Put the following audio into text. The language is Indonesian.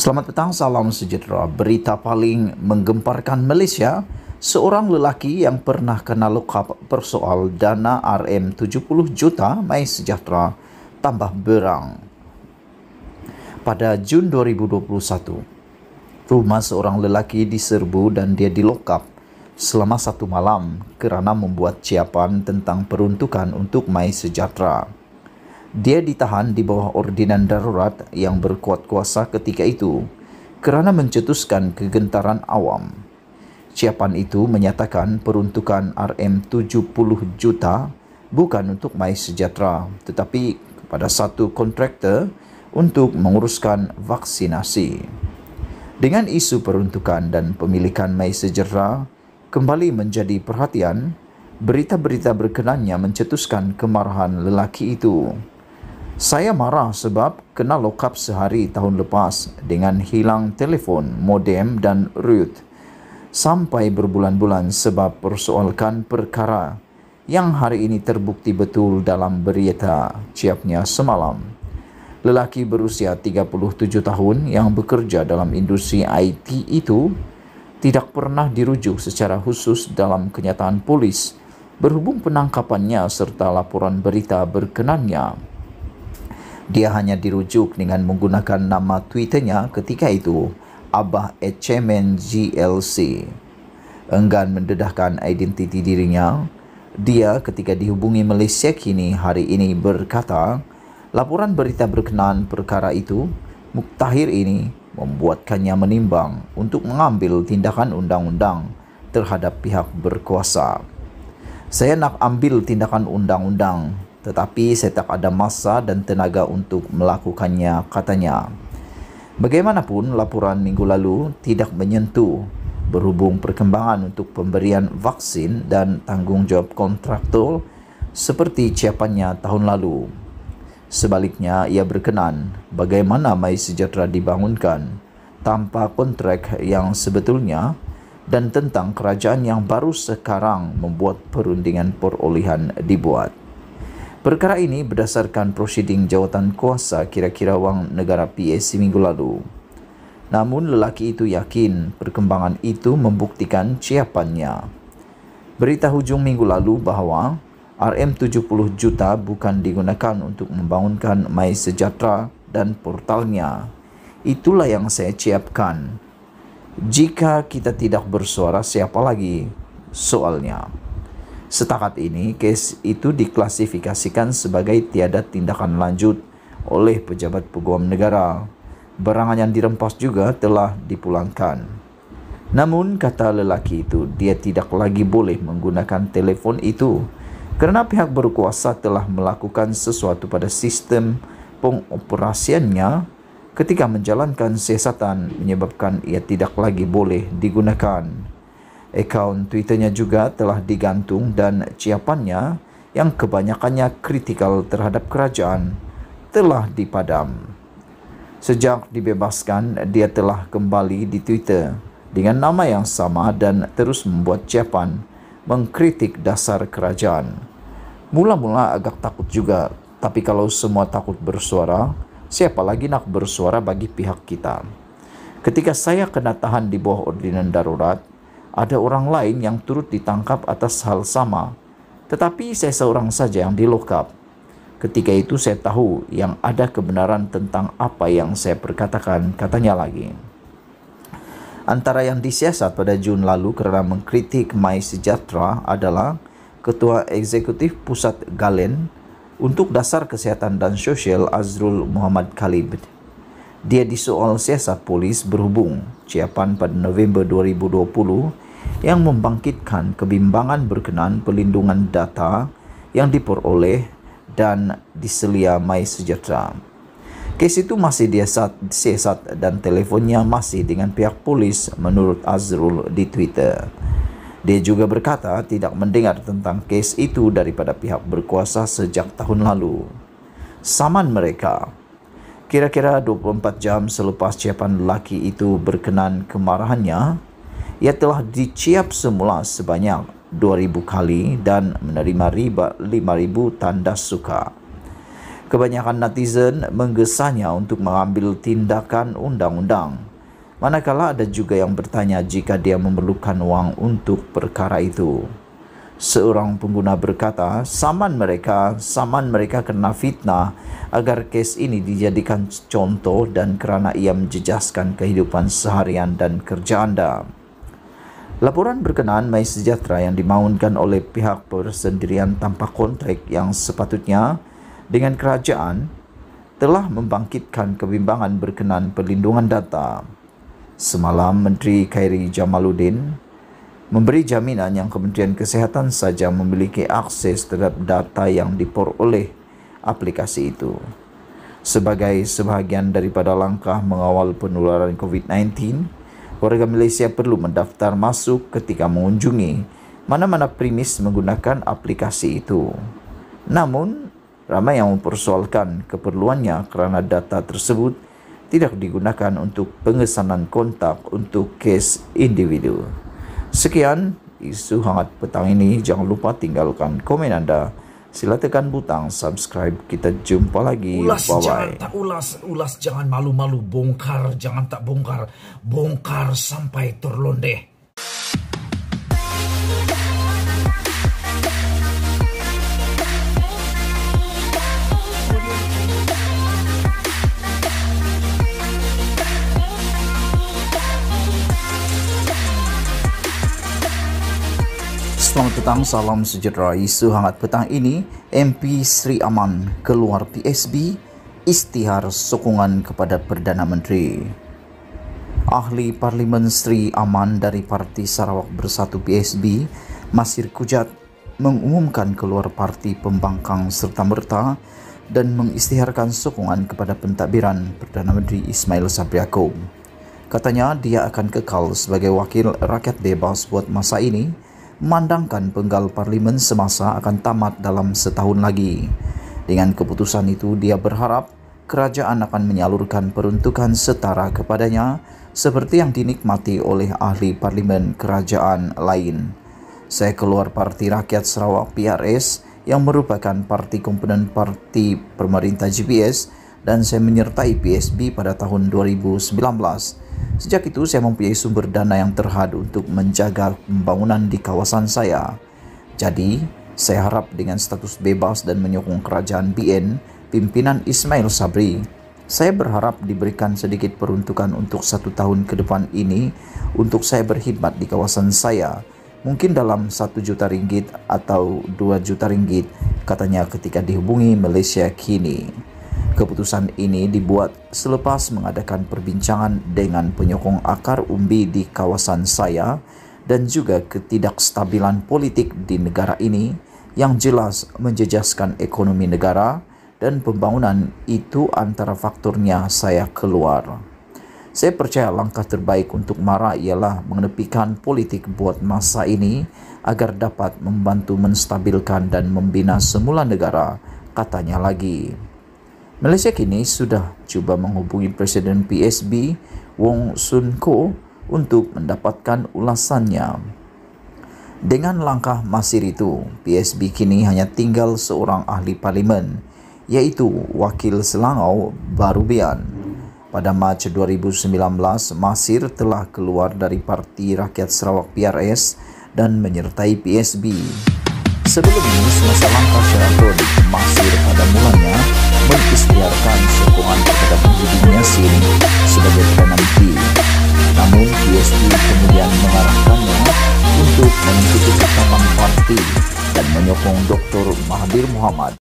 Selamat petang, salam sejahtera. Berita paling menggemparkan Malaysia, seorang lelaki yang pernah kena luka persoal dana RM70 juta Mai Sejahtera tambah berang. Pada Jun 2021, rumah seorang lelaki diserbu dan dia dilokap selama satu malam kerana membuat ciapan tentang peruntukan untuk Mai Sejahtera. dia ditahan di bawah ordinan darurat yang berkuat kuasa ketika itu kerana mencetuskan kegentaran awam. Ciapan itu menyatakan peruntukan RM70 juta bukan untuk Mai Sejahtera tetapi kepada satu kontraktor untuk menguruskan vaksinasi. Dengan isu peruntukan dan pemilikan Mai Sejahtera kembali menjadi perhatian, berita-berita berkenannya mencetuskan kemarahan lelaki itu. Saya marah sebab kena lokap sehari tahun lepas dengan hilang telefon, modem dan root. Sampai berbulan-bulan sebab persoalkan perkara yang hari ini terbukti betul dalam berita ciapnya semalam. Lelaki berusia 37 tahun yang bekerja dalam industri IT itu tidak pernah dirujuk secara khusus dalam kenyataan polis berhubung penangkapannya serta laporan berita berkenannya. Dia hanya dirujuk dengan menggunakan nama Twitternya ketika itu, Abah Echemen GLC. Enggan mendedahkan identiti dirinya, dia ketika dihubungi Malaysia kini hari ini berkata, laporan berita berkenaan perkara itu, Muktahir ini membuatkannya menimbang untuk mengambil tindakan undang-undang terhadap pihak berkuasa. Saya nak ambil tindakan undang-undang tetapi saya tak ada masa dan tenaga untuk melakukannya, katanya. Bagaimanapun, laporan minggu lalu tidak menyentuh berhubung perkembangan untuk pemberian vaksin dan tanggungjawab kontraktor seperti ciapannya tahun lalu. Sebaliknya, ia berkenan bagaimana Mai Sejahtera dibangunkan tanpa kontrak yang sebetulnya dan tentang kerajaan yang baru sekarang membuat perundingan perolehan dibuat. Perkara ini berdasarkan prosiding jawatan kuasa kira-kira wang negara PAC minggu lalu. Namun lelaki itu yakin perkembangan itu membuktikan ciapannya. Berita hujung minggu lalu bahawa RM70 juta bukan digunakan untuk membangunkan My Sejahtera dan portalnya. Itulah yang saya siapkan. Jika kita tidak bersuara siapa lagi? Soalnya. Setakat ini, case itu diklasifikasikan sebagai tiada tindakan lanjut oleh pejabat peguam negara. Barangan yang dirempas juga telah dipulangkan. Namun, kata lelaki itu, dia tidak lagi boleh menggunakan telepon itu karena pihak berkuasa telah melakukan sesuatu pada sistem pengoperasiannya ketika menjalankan siasatan menyebabkan ia tidak lagi boleh digunakan. Account Twitternya juga telah digantung dan ciapannya yang kebanyakannya kritikal terhadap kerajaan telah dipadam. Sejak dibebaskan, dia telah kembali di Twitter dengan nama yang sama dan terus membuat ciapan mengkritik dasar kerajaan. Mula-mula agak takut juga, tapi kalau semua takut bersuara, siapa lagi nak bersuara bagi pihak kita? Ketika saya kena tahan di bawah ordinan darurat, ada orang lain yang turut ditangkap atas hal sama. Tetapi saya seorang saja yang dilokap. Ketika itu saya tahu yang ada kebenaran tentang apa yang saya perkatakan, katanya lagi. Antara yang disiasat pada Jun lalu kerana mengkritik Mai Sejahtera adalah Ketua Eksekutif Pusat Galen untuk Dasar Kesehatan dan Sosial Azrul Muhammad Khalid. Dia disoal siasat polis berhubung siapan pada November 2020 yang membangkitkan kebimbangan berkenan pelindungan data yang diperoleh dan diselia Mai Sejahtera. Kes itu masih siasat dan teleponnya masih dengan pihak polis menurut Azrul di Twitter. Dia juga berkata tidak mendengar tentang kes itu daripada pihak berkuasa sejak tahun lalu. Saman mereka. Kira-kira 24 jam selepas ciapan lelaki itu berkenan kemarahannya, ia telah diciap semula sebanyak 2000 kali dan menerima riba 5000 tanda suka. Kebanyakan netizen menggesanya untuk mengambil tindakan undang-undang. Manakala ada juga yang bertanya jika dia memerlukan wang untuk perkara itu. Seorang pengguna berkata, saman mereka, saman mereka kena fitnah agar kes ini dijadikan contoh dan kerana ia menjejaskan kehidupan seharian dan kerja anda.'" Laporan berkenaan Mai Sejahtera yang dimaunkan oleh pihak persendirian tanpa kontrak yang sepatutnya dengan kerajaan telah membangkitkan kebimbangan berkenaan perlindungan data. Semalam Menteri Khairi Jamaluddin memberi jaminan yang Kementerian Kesehatan saja memiliki akses terhadap data yang diperoleh aplikasi itu. Sebagai sebahagian daripada langkah mengawal penularan COVID-19, warga Malaysia perlu mendaftar masuk ketika mengunjungi mana-mana primis menggunakan aplikasi itu. Namun, ramai yang mempersoalkan keperluannya kerana data tersebut tidak digunakan untuk pengesanan kontak untuk kes individu. Sekian isu hangat petang ini. Jangan lupa tinggalkan komen anda Sila tekan butang subscribe. Kita jumpa lagi. Ulas Bye -bye. jangan tak ulas, ulas jangan malu-malu, bongkar jangan tak bongkar, bongkar sampai terlondeh. Selamat petang, salam sejahtera. Isu hangat petang ini, MP Sri Aman keluar PSB istihar sokongan kepada Perdana Menteri. Ahli Parlimen Sri Aman dari Parti Sarawak Bersatu PSB, Masir Kujat, mengumumkan keluar Parti Pembangkang serta Merta dan mengistiharkan sokongan kepada pentadbiran Perdana Menteri Ismail Sabri Yaakob. Katanya dia akan kekal sebagai wakil rakyat bebas buat masa ini memandangkan penggal parlemen semasa akan tamat dalam setahun lagi. Dengan keputusan itu, dia berharap kerajaan akan menyalurkan peruntukan setara kepadanya seperti yang dinikmati oleh ahli parlemen kerajaan lain. Saya keluar Parti Rakyat Sarawak PRS yang merupakan parti komponen parti pemerintah GPS dan saya menyertai PSB pada tahun 2019. Sejak itu saya mempunyai sumber dana yang terhad untuk menjaga pembangunan di kawasan saya. Jadi, saya harap dengan status bebas dan menyokong kerajaan BN, pimpinan Ismail Sabri, saya berharap diberikan sedikit peruntukan untuk satu tahun ke depan ini untuk saya berkhidmat di kawasan saya. Mungkin dalam satu juta ringgit atau dua juta ringgit, katanya ketika dihubungi Malaysia kini. Keputusan ini dibuat selepas mengadakan perbincangan dengan penyokong akar umbi di kawasan saya dan juga ketidakstabilan politik di negara ini yang jelas menjejaskan ekonomi negara dan pembangunan itu antara faktornya saya keluar. Saya percaya langkah terbaik untuk Mara ialah mengenepikan politik buat masa ini agar dapat membantu menstabilkan dan membina semula negara, katanya lagi. Malaysia kini sudah cuba menghubungi Presiden PSB Wong Sun Ko untuk mendapatkan ulasannya. Dengan langkah masir itu, PSB kini hanya tinggal seorang ahli parlimen, yaitu Wakil Selangau Barubian. Pada Mac 2019, Masir telah keluar dari Parti Rakyat Sarawak PRS dan menyertai PSB. Sebelumnya, semasa langkah syarat masih pada mulanya mengistiarkan sokongan kepada pendidik Yasin sebagai penalti. Namun, PSI kemudian mengarahkannya untuk mengikuti ketapan parti dan menyokong Dr. Mahathir Muhammad.